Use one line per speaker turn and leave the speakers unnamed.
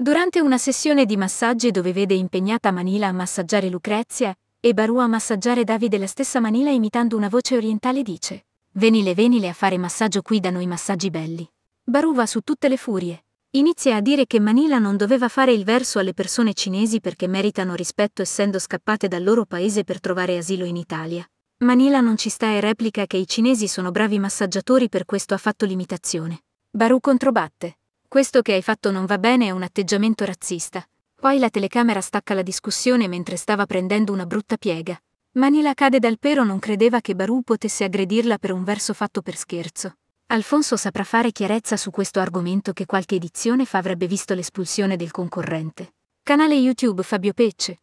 Durante una sessione di massaggi dove vede impegnata Manila a massaggiare Lucrezia e Baru a massaggiare Davide la stessa Manila imitando una voce orientale dice Venile venile a fare massaggio qui da noi massaggi belli. Baru va su tutte le furie. Inizia a dire che Manila non doveva fare il verso alle persone cinesi perché meritano rispetto essendo scappate dal loro paese per trovare asilo in Italia. Manila non ci sta e replica che i cinesi sono bravi massaggiatori per questo ha fatto l'imitazione. Baru controbatte. Questo che hai fatto non va bene è un atteggiamento razzista. Poi la telecamera stacca la discussione mentre stava prendendo una brutta piega. Manila cade dal pero non credeva che Baru potesse aggredirla per un verso fatto per scherzo. Alfonso saprà fare chiarezza su questo argomento che qualche edizione fa avrebbe visto l'espulsione del concorrente. Canale YouTube Fabio Pecce.